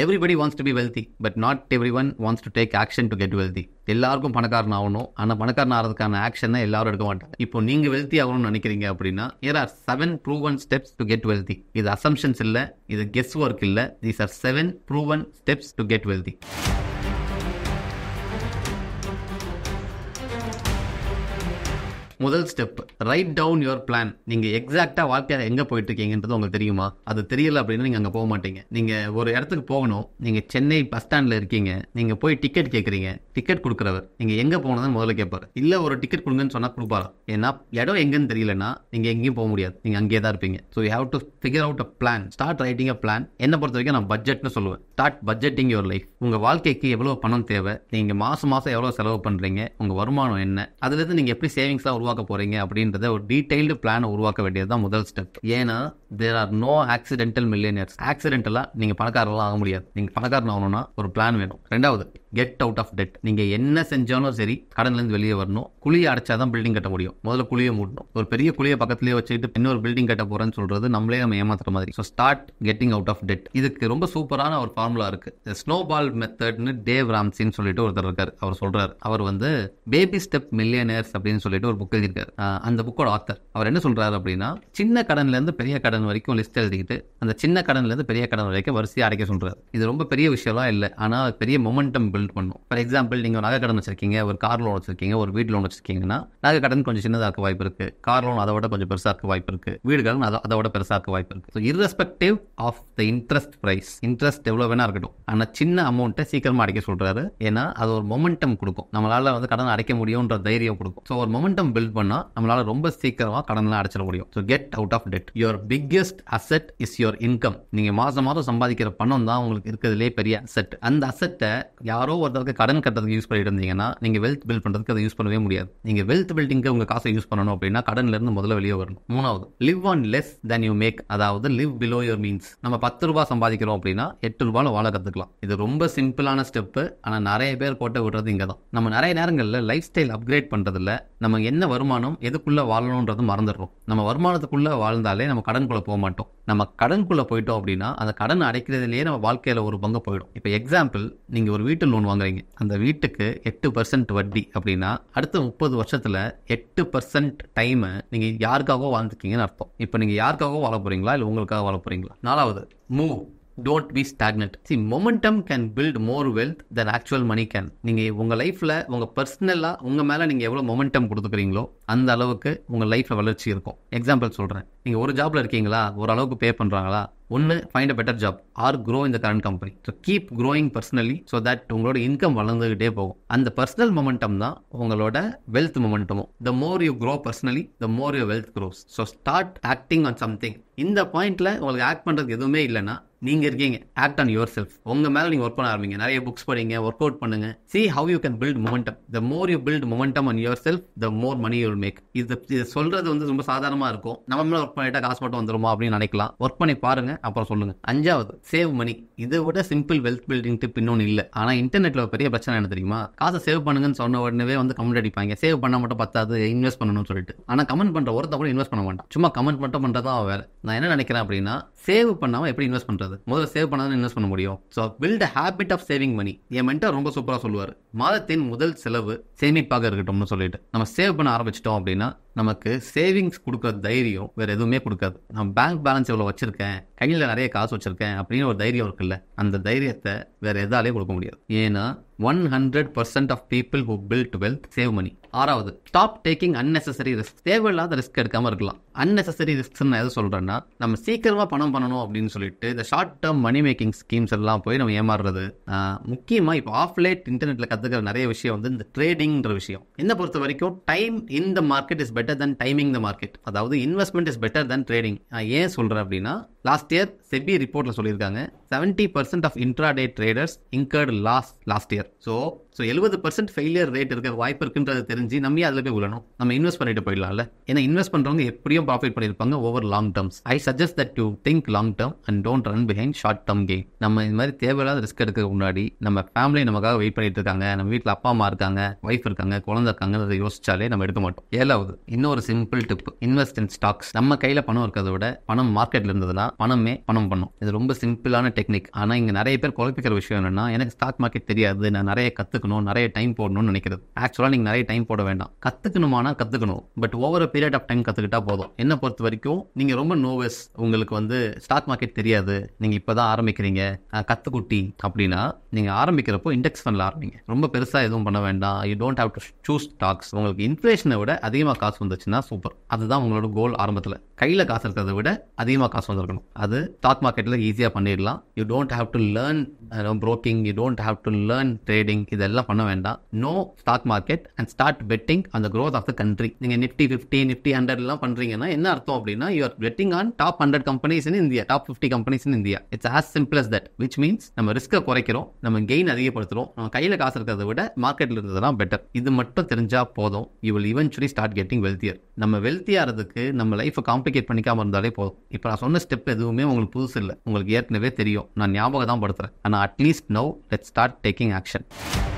everybody wants to be wealthy but not everyone wants to take action to get wealthy எல்லாருக்கும் பணக்காரன் ஆகணும் ஆனால் பணக்காரன் ஆகிறதுக்கான ஆக்ஷனை எல்லாரும் எடுக்க மாட்டாங்க இப்போ நீங்கள் வெல்தி ஆகணும்னு நினைக்கிறீங்க அப்படின்னா here are seven proven steps to get wealthy இது அசம்ஷன்ஸ் இல்லை இது கெஸ் ஒர்க் இல்லை these are seven proven steps to get wealthy முதல் step write down your plan நீங்க எக்ஸாக்டா வாழ்க்கையாக எங்க போயிட்டு இருக்கீங்கன்றது உங்களுக்கு தெரியுமா அது தெரியல அப்படின்னு நீங்க அங்க போக மாட்டீங்க நீங்க ஒரு இடத்துக்கு போகணும் நீங்க சென்னை பஸ் ஸ்டாண்ட்ல இருக்கீங்க நீங்க போய் டிக்கெட் கேட்குறீங்க டிக்கெட் கொடுக்குறவர் நீங்க எங்க போனதுன்னு முதல்ல கேட்பாரு இல்ல ஒரு டிக்கெட் கொடுங்கன்னு சொன்னா கொடுப்பாரா ஏன்னா இடம் எங்கன்னு தெரியலன்னா நீங்க எங்கேயும் போக முடியாது நீங்க அங்கேயே தான் இருப்பீங்க so you have to figure out a plan start writing a plan என்ன பொறுத்த வரைக்கும் நான் பட்ஜெட்னு சொல்லுவேன் ஸ்டார்ட் பட்ஜெட்டிங் யுவர் லைஃப் உங்க வாழ்க்கைக்கு எவ்வளவு பணம் தேவை நீங்க மாசம் மாசம் எவ்வளவு செலவு பண்றீங்க உங்க வருமானம் என்ன அதுலேருந்து நீங்க எப்படி சேவிங்ஸாக உருவாக்க உருவாக்க போறீங்க அப்படின்றத ஒரு டீடைல்டு பிளான் உருவாக்க வேண்டியதுதான் முதல் ஸ்டெப் ஏன்னா there are no accidental millionaires ஆக்சிடென்டலா நீங்க பணக்காரலாம் ஆக முடியாது நீங்க பணக்காரன் ஆகணும்னா ஒரு பிளான் வேணும் ரெண்டாவது கெட் அவுட் ஆஃப் டெட் நீங்கள் என்ன செஞ்சாலும் சரி கடன்லேருந்து வெளியே வரணும் குழியை அடைச்சா தான் பில்டிங் கட்ட முடியும் முதல்ல குழியை மூடணும் ஒரு பெரிய குழியை பக்கத்துலேயே வச்சுக்கிட்டு இன்னொரு பில்டிங் கட்ட போகிறேன்னு சொல்கிறது நம்மளே நம்ம ஏமாத்துற மாதிரி so start getting out of debt இதுக்கு ரொம்ப சூப்பரான ஒரு ஃபார்முலா இருக்குது ஸ்னோ பால் மெத்தட்னு டேவ் ராம்சின்னு சொல்லிட்டு ஒருத்தர் இருக்கார் அவர் சொல்கிறார் அவர் வந்து பேபி ஸ்டெப் மில்லியனர்ஸ் அப்படின்னு சொல்லிட்டு ஒரு புக் எழுதியிருக்காரு அந்த புக்கோட ஆத்தர் அவர் என்ன சொல்கிறாரு அப்படின்னா சின்ன கடன்லேருந்து பெரிய கடன் வரைக்கும் லிஸ்ட் எழுதிக்கிட்டு அந்த சின்ன கடன்லேருந்து பெரிய கடன் வரைக்கும் வரிசையாக அடைக்க சொல்கிறார் இது ரொம்ப பெரிய விஷயம்லாம் இல்லை ஆனால் பெரிய மொமெண்டம் பில்ட் பண்ணும் ஃபார் எக்ஸாம்பிள் நீங்கள் நகை கடன் வச்சிருக்கீங்க ஒரு கார் லோன் வச்சிருக்கீங்க ஒரு வீட் லோன் வச்சிருக்கீங்கன்னா நகை கடன் கொஞ்சம் சின்னதாக இருக்க வாய்ப்பு இருக்கு கார் லோன் அதை விட கொஞ்சம் பெருசாக இருக்க வாய்ப்பு இருக்கு வீடு கடன் அதை விட பெருசாக இருக்க வாய்ப்பு இருக்கு so irrespective of the interest price interest எவ்வளோ வேணா இருக்கட்டும் ஆனால் சின்ன அமௌண்ட்டை சீக்கிரமாக அடைக்க சொல்றாரு ஏன்னா அது ஒரு மொமெண்டம் கொடுக்கும் நம்மளால வந்து கடன் அடைக்க முடியும்ன்ற தைரியம் கொடுக்கும் ஸோ ஒரு மொமெண்டம் பில்ட் பண்ணால் நம்மளால ரொம்ப சீக்கிரமாக கடன்லாம் அடைச்சிட முடியும் so get out of debt your biggest asset is your income நீங்கள் மாதம் மாதம் சம்பாதிக்கிற பணம் தான் உங்களுக்கு இருக்கிறதுலே பெரிய அசெட் அந்த அசெட்டை யாரும் யாரோ ஒருத்தருக்கு கடன் கட்டுறதுக்கு யூஸ் பண்ணிட்டு இருந்தீங்கன்னா நீங்கள் வெல்த் பில்ட் பண்ணுறதுக்கு அதை யூஸ் பண்ணவே முடியாது நீங்கள் வெல்த் பில்டிங்க உங்கள் காசை யூஸ் பண்ணணும் அப்படின்னா இருந்து முதல்ல வெளியே வரணும் மூணாவது live on less than you make அதாவது லிவ் பிலோ யுவர் மீன்ஸ் நம்ம பத்து ரூபாய் சம்பாதிக்கிறோம் அப்படின்னா எட்டு ரூபாய் வாழ கற்றுக்கலாம் இது ரொம்ப சிம்பிளான ஸ்டெப்பு ஆனால் நிறைய பேர் கோட்டை விடுறது இங்கே தான் நம்ம நிறைய நேரங்களில் லைஃப் ஸ்டைல் அப்கிரேட் பண்ணுறதுல நம்ம என்ன வருமானம் எதுக்குள்ளே வாழணுன்றது மறந்துடுறோம் நம்ம வருமானத்துக்குள்ளே வாழ்ந்தாலே நம்ம கடனுக்குள்ளே போக மாட்டோம் நம்ம கடனுக்குள்ளே போயிட்டோம் அப்படின்னா அந்த கடன் அடைக்கிறதுலேயே நம்ம வாழ்க்கையில் ஒரு பங்கு போயிடும் இப்போ எக்ஸாம்பிள் நீங்கள் ஒரு வீட்டு லோன் வாங்குறீங்க அந்த வீட்டுக்கு எட்டு பர்சன்ட் வட்டி அப்படின்னா அடுத்த முப்பது வருஷத்தில் எட்டு பர்சன்ட் டைமை நீங்கள் யாருக்காகவோ வாழ்ந்துருக்கீங்கன்னு அர்த்தம் இப்போ நீங்கள் யாருக்காகவோ வாழ போகிறீங்களா இல்லை உங்களுக்காக வாழ போகிறீங்களா நாலாவது move don't be stagnant see momentum can build more wealth than actual money can நீங்கள் உங்கள் லைஃப்பில் உங்கள் பர்சனலாக உங்கள் மேலே நீங்கள் எவ்வளோ மொமெண்டம் கொடுத்துக்கிறீங்களோ அந்த அளவுக்கு உங்கள் லைஃப்பில் வளர்ச்சி இருக்கும் எக்ஸாம்பிள் சொல்கிறேன் நீங்கள் ஒரு ஜாப்பில் இருக்கீங்களா ஓரளவுக்கு பே பண்ணுறாங்களா ஒன்று find a better job or grow இந்த current company so keep growing personally so that உங்களோட இன்கம் வளர்ந்துகிட்டே போகும் அந்த பர்சனல் மொமெண்டம் தான் உங்களோட வெல்த் மொமெண்டமும் the more you grow personally the more you wealth grows so start acting on something இந்த பாயிண்ட்டில் உங்களுக்கு ஆக்ட் பண்ணுறதுக்கு எதுவுமே இல்லைன்னா நீங்கள் இருக்கீங்க ஆக்ட் ஆன் யுவர் செல்ஃப் உங்கள் மேலே நீங்கள் ஒர்க் பண்ண ஆரம்பிங்க நிறைய புக்ஸ் படிங்க ஒர்க் அவுட் பண்ணுங்க see how you can build momentum the more you build momentum on yourself the more money you make இது இது சொல்கிறது வந்து ரொம்ப சாதாரணமாக இருக்கும் நம்ம மேலே ஒர்க் பண்ணிட்டா காசு மட்டும் வந்துருமா அப்படின்னு நினைக்கலாம் ஒர்க் பண்ணி பாருங்க அப்புறம் சொல்லுங்க அஞ்சாவது சேவ் மணி இதை விட சிம்பிள் வெல்த் பில்டிங் டிப் இன்னொன்று இல்லை ஆனால் இன்டர்நெட்டில் பெரிய பிரச்சனை என்ன தெரியுமா காசை சேவ் பண்ணுங்கன்னு சொன்ன உடனே வந்து கமெண்ட் அடிப்பாங்க சேவ் பண்ண மட்டும் பத்தாது இன்வெஸ்ட் பண்ணணும்னு சொல்லிட்டு ஆனால் கமெண்ட் பண்ணுற ஒருத்த கூட இன்வெஸ்ட் பண்ண மாட்டான் சும்மா கமெண்ட் மட்டும் பண்ணுறதா வேறு நான் என்ன நினைக்கிறேன் அப்படின்னா சேவ் பண்ணாமல் எப்படி இன்வெஸ்ட் பண்ணுறது முதல்ல சேவ் பண்ணாதான் இன்வெஸ்ட் பண்ண முடியும் so build habit of saving money என் மென்டர் ரொம்ப சூப்பராக சொல்லுவார் மாதத்தின் முதல் செலவு சேமிப்பாக இருக்கட்டும்னு சொல்லிட்டு நம்ம சேவ் பண்ண ஆரம்பிச்சிட்டோம் அப்படின்னா நமக்கு சேவிங்ஸ் கொடுக்குற தைரியம் வேறு எதுவுமே கொடுக்காது நான் பேங்க் பேலன்ஸ் எவ்வளோ வச்சிருக்கேன் கையில் நிறைய காசு வச்சிருக்கேன் அப்படின்னு ஒரு தைரியம் இருக்குல்ல அந்த தைரியத்தை வேறு எதாலையும் கொடுக்க முடியாது ஏன்னா one hundred percent of people who build wealth save money ஆறாவது ஸ்டாப் டேக்கிங் அன்னெசரி ரிஸ்க் தேவையில்லாத ரிஸ்க் எடுக்காமல் இருக்கலாம் அன்னெசரி ரிஸ்க் நான் எதை சொல்கிறேன்னா நம்ம சீக்கிரமாக பணம் பண்ணணும் அப்படின்னு சொல்லிட்டு இந்த short term money making schemes எல்லாம் போய் நம்ம ஏமாறுறது முக்கியமாக இப்போ லைட் இன்டர்நெட்டில் கற்றுக்கிற நிறைய விஷயம் வந்து இந்த ட்ரேடிங்ன்ற விஷயம் என்ன பொறுத்த வரைக்கும் time in the market is better than timing the market அதாவது investment is better than trading ஏன் சொல்கிறேன் அப்படின்னா லாஸ்ட் இயர் செபி ரிப்போர்ட்டில் சொல்லியிருக்காங்க seventy percent of intraday traders incurred loss last year so so எழுபது பர்சன்ட் ஃபெயிலியர் ரேட் இருக்கிற வாய்ப்பு இருக்குன்றது தெரிஞ்சு நம்ம அதில் போய் உள்ளணும் நம்ம இன்வெஸ்ட் பண்ணிட்டு போயிடலாம்ல ஏன்னா இன்வெஸ்ட் பண்ணுறவங்க எப்படியும் ப்ராஃபிட் பண்ணியிருப்பாங்க over long terms I suggest that to think long term and don't run behind short term gain நம்ம இந்த மாதிரி தேவையில்லாத ரிஸ்க் எடுக்கிறதுக்கு முன்னாடி நம்ம ஃபேமிலி நமக்காக வெயிட் பண்ணிட்டு இருக்காங்க நம்ம வீட்டில் அப்பா அம்மா இருக்காங்க ஒய்ஃப் இருக்காங்க குழந்தை இருக்காங்கன்றதை யோசிச்சாலே நம்ம எடுக்க மாட்டோம் ஏழாவது இன்னொரு simple tip invest in stocks நம்ம கையில் பணம் இருக்கிறத விட பணம் மார்க்கெட்டில் இருந்ததுன்னா பணமே பணம் பண்ணும் இது ரொம்ப சிம்பிளான டெக்னிக் ஆனால் இங்கே நிறைய பேர் குழப்பிக்கிற விஷயம் என்னன்னா எனக்கு ஸ்டாக் மார்க்கெட் தெரியாது நான் நிறைய கற்றுக்கணும் நிறைய டைம் போடணும்னு நினைக்கிறது ஆக்சுவலாக நீங்கள் நிறைய டைம் போட வேண்டாம் கற்றுக்கணுமானா கற்றுக்கணும் but over period of time கற்றுக்கிட்டா போதும் என்ன பொறுத்த வரைக்கும் நீங்கள் ரொம்ப நோவஸ் உங்களுக்கு வந்து ஸ்டாக் மார்க்கெட் தெரியாது நீங்கள் இப்போ தான் ஆரம்பிக்கிறீங்க கற்றுக்குட்டி அப்படின்னா நீங்கள் ஆரம்பிக்கிறப்போ இண்டெக்ஸ் ஃபண்டில் ஆரம்பிங்க ரொம்ப பெருசாக எதுவும் பண்ண வேண்டாம் you don't have to choose stocks உங்களுக்கு இன்ஃப்ளேஷனை விட அதிகமாக காசு வந்துச்சுன்னா சூப்பர் அதுதான் உங்களோட கோல் ஆரம்பத்தில் கையில் காசு இருக்கிறத விட அதிகமாக காசு வந்திருக்கணும் அது ஸ்டாக் மார்க்கெட்டில் ஈஸியாக பண்ணிடலாம் you don't have to learn broking you don't have to learn trading இதெல்லாம் பண்ண வேண்டாம் know stock market and start betting அந்த க்ரோத் ஆஃப் த கண்ட்ரி நீங்கள் நிஃப்டி ஃபிஃப்டி நிஃப்டி ஹண்ட்ரட்லாம் பண்ணுறீங்கன்னா என்ன அர்த்தம் அப்படின்னா you're betting on top hundred companies in India top fifty companies in India it's as simple as that which means நம்ம ரிஸ்க்கை குறைக்கிறோம் நம்ம கெயின் அதிகப்படுத்துகிறோம் நம்ம கையில் காசு இருக்கிறத விட மார்க்கெட்டில் இருந்ததுலாம் பெட்டர் இது மட்டும் தெரிஞ்சால் போதும் you will eventually start getting wealthier நம்ம வெல்த்தியாக நம்ம லைஃப்பை காம்ப்ளிகேட் பண்ணிக்காமல் இருந்தாலே போதும் இப்போ நான் சொன்ன ஸ்டெப் கான்செப்ட் எதுவுமே உங்களுக்கு புதுசு இல்லை உங்களுக்கு ஏற்கனவே தெரியும் நான் ஞாபகம் தான் படுத்துறேன் ஆனால் at least no let start taking action